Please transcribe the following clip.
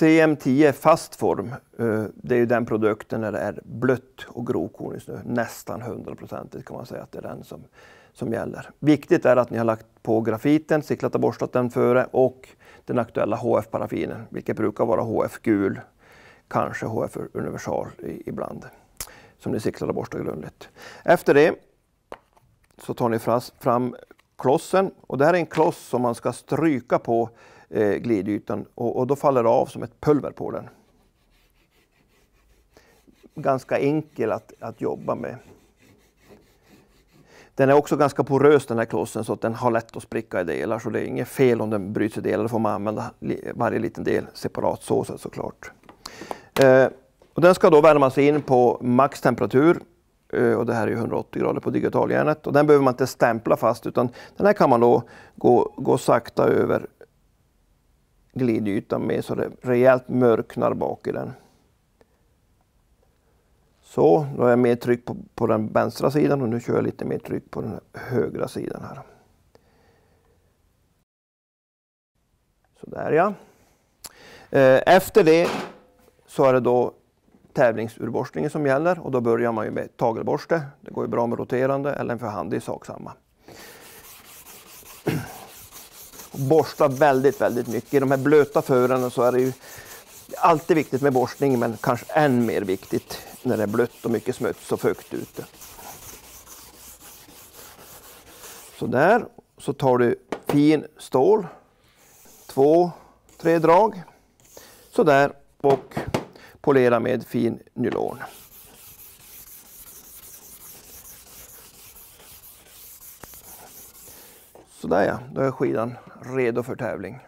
CM10 fast form, eh, det är ju den produkten när det är blött och grovkornigt snö. Nästan hundraprocentigt kan man säga att det är den som, som gäller. Viktigt är att ni har lagt på grafiten, cyklat och borstat den före och den aktuella HF-paraffinen, vilket brukar vara HF-gul, kanske HF-universal ibland, som ni cyklar och borstar grundligt. Efter det så tar ni fram klossen och det här är en kloss som man ska stryka på eh, glidytan och, och, då faller det av som ett pulver på den. Ganska enkel att, att jobba med. Den är också ganska porös den här klossen så att den har lätt att spricka i delar så det är inget fel om den bryts i delar. Då får man använda varje liten del separat såsen såklart. Eh, och den ska då värmas in på maxtemperatur eh, och det här är 180 grader på digitaljärnet och den behöver man inte stämpla fast utan den här kan man då gå, gå sakta över glidytan med så det rejält mörknar bak i den. Så, då har jag mer tryck på, på den vänstra sidan och nu kör jag lite mer tryck på den högra sidan här. Så där ja. Eh, efter det så är det då tävlingsurborstningen som gäller och då börjar man ju med tagelborste. Det går ju bra med roterande eller en för förhandig sak samma. borsta väldigt, väldigt mycket. I de här blöta fören så är det ju alltid viktigt med borstning, men kanske än mer viktigt när det är blött och mycket smuts och fukt ute. Så där, så tar du fin stål, två, tre drag, så där och polera med fin nylon. Sådär ja, då är skidan redo för tävling.